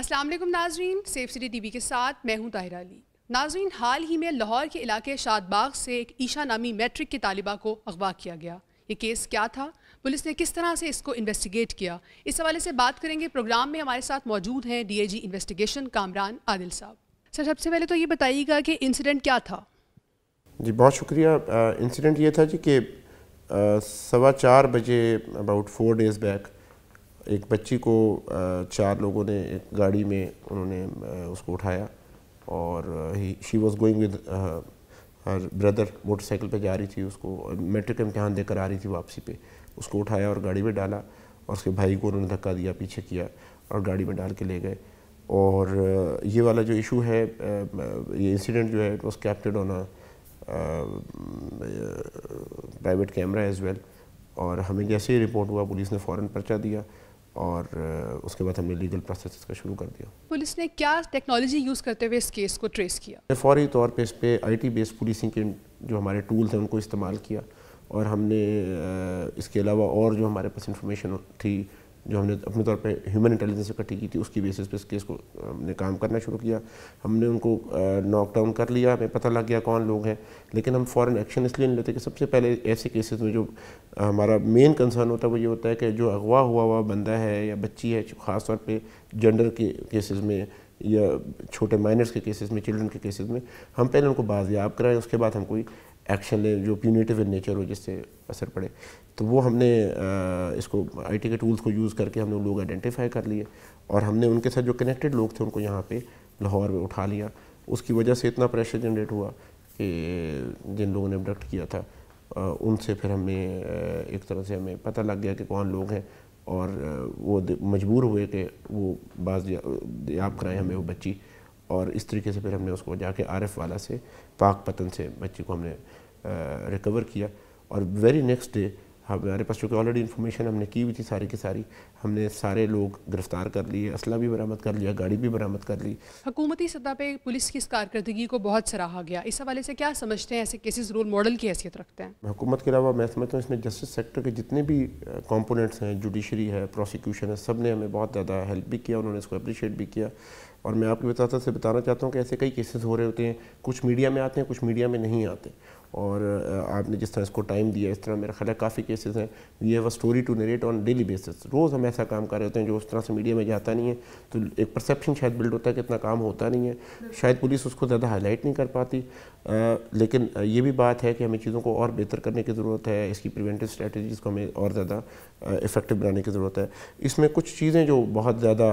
अस्सलाम वालेकुम नाजरीन सेफ सिटी टीवी के साथ मैं हूं ताहिर अली नाजरीन हाल ही में लाहौर के इलाके शादबाग से एक ईशा नामी मैट्रिक की तालिबा को अगवा किया गया ये केस क्या था पुलिस ने किस तरह से इसको इन्वेस्टिगेट किया इस हवाले से बात करेंगे प्रोग्राम में हमारे साथ मौजूद हैं D G investigation Kamran Adil साहब सर सबसे पहले तो ये बताइएगा कि इंसिडेंट क्या था जी बहुत शुक्रिया इंसिडेंट ये था जी कि सवा चार बजे अबाउट फोर डेज़ बैक एक बच्ची को चार लोगों ने एक गाड़ी में उन्होंने उसको उठाया और she was going with her brother motorcycle पे जा रही थी उसको मेट्रिक का इम्तहान देकर आ रही थी वापसी पे उसको उठाया और गाड़ी में डाला और उसके भाई को उन्होंने धक्का दिया पीछे किया और गाड़ी में डाल के ले गए और ये वाला जो इशू है ये इंसिडेंट जो है it was captured on private camera as well और हमें जैसे ही रिपोर्ट हुआ पुलिस ने फ़ौर पर्चा दिया और उसके बाद हमने लीगल प्रोसेस का शुरू कर दिया पुलिस ने क्या टेक्नोलॉजी यूज़ करते हुए इस केस को ट्रेस किया फौरी तौर पे इस पर आई टी बेस्ड पुलिसिंग के जो हमारे टूल्स हैं उनको इस्तेमाल किया और हमने इसके अलावा और जो हमारे पास इंफॉर्मेशन थी जो हमने अपने तौर पे ह्यूमन इंटेलिजेंस इकट्ठी की थी उसकी बेसिस पे इस केस को हमने काम करना शुरू किया हमने उनको नॉक डाउन कर लिया हमें पता लग गया कौन लोग हैं लेकिन हम फॉरेन एक्शन इसलिए नहीं लेते कि सबसे पहले ऐसे केसेस में जो हमारा मेन कंसर्न होता है वो ये होता है कि जो अगवा हुआ हुआ बंदा है या बच्ची है खासतौर पर जेंडर के केसेस में या छोटे माइनर्स के केसेस में चिल्ड्रन के केसेस में हम पहले उनको बाजियाब कराएं उसके बाद हम कोई एक्शन लें जो प्यूनिटिव इन नेचर हो जिससे असर पड़े तो वो हमने इसको आईटी के टूल्स को यूज़ करके हमने लोग आइडेंटिफाई कर लिए और हमने उनके साथ जो कनेक्टेड लोग थे उनको यहाँ पे लाहौर में उठा लिया उसकी वजह से इतना प्रेशर जनरेट हुआ कि जिन लोगों ने अबडक्ट किया था उनसे फिर हमें एक तरह से हमें पता लग गया कि कौन लोग हैं और वो मजबूर हुए कि वो बाज़ याब कराएँ हमें वो बच्ची और इस तरीके से फिर हमने उसको जाके एफ़ वाला से पाक पतन से बच्ची को हमने रिकवर किया और वेरी नेक्स्ट डे हाँ, हमारे पास चूँकि ऑलरेडी इन्फॉर्मेशन हमने की हुई थी सारी की सारी हमने सारे लोग गिरफ्तार कर लिए असला भी बरामद कर लिया गाड़ी भी बरामद कर ली हकूमती सतह पर पुलिस की इस कारकर्दगी को बहुत सराहा गया इस हवाले से क्या समझते हैं ऐसे केसेस रोल मॉडल की हैसियत रखते हैं हुकूमत के अलावा मैं समझता हूँ इसमें जस्टिस सेक्टर के जितने भी कॉम्पोनेंट्स हैं जुडिशरी है प्रोसिक्यूशन है सब ने हमें बहुत ज़्यादा हेल्प भी किया उन्होंने इसको अप्रिशिएट भी किया और मैं आपकी बताता से बताना चाहता हूँ कि ऐसे कई केसेस हो रहे होते हैं कुछ मीडिया में आते हैं कुछ मीडिया में नहीं आते और आपने जिस तरह इसको टाइम दिया इस तरह मेरा ख्याल काफ़ी केसेस हैं we have a story to narrate on daily basis रोज़ हम ऐसा काम कर रहे होते हैं जो उस तरह से मीडिया में जाता नहीं है तो एक परसेप्शन शायद बिल्ड होता है कि इतना काम होता नहीं है शायद पुलिस उसको ज़्यादा हाईलाइट नहीं कर पाती आ, लेकिन ये भी बात है कि हमें चीज़ों को और बेहतर करने की ज़रूरत है इसकी प्रिवेंटिव स्ट्रेटजीज़ को हमें और ज़्यादा इफ़ेक्टिव बनाने की ज़रूरत है इसमें कुछ चीज़ें जो बहुत ज़्यादा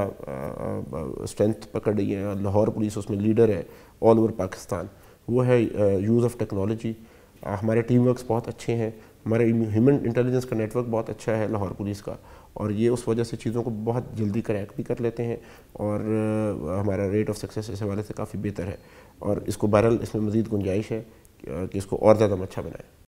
स्ट्रेंथ पकड़ रही हैं लाहौर पुलिस उसमें लीडर है ऑल ओवर पाकिस्तान वो है यूज़ ऑफ टेक्नोलॉजी हमारे टीम वर्क बहुत अच्छे हैं हमारे ह्यूमन इंटेलिजेंस का नेटवर्क बहुत अच्छा है लाहौर पुलिस का और ये उस वजह से चीज़ों को बहुत जल्दी क्रैक भी कर लेते हैं और uh, हमारा रेट ऑफ सक्सेस इस हवाले से काफ़ी बेहतर है और इसको बहरल इसमें मज़ीद गुंजाइश है uh, कि इसको और ज़्यादा अच्छा बनाएँ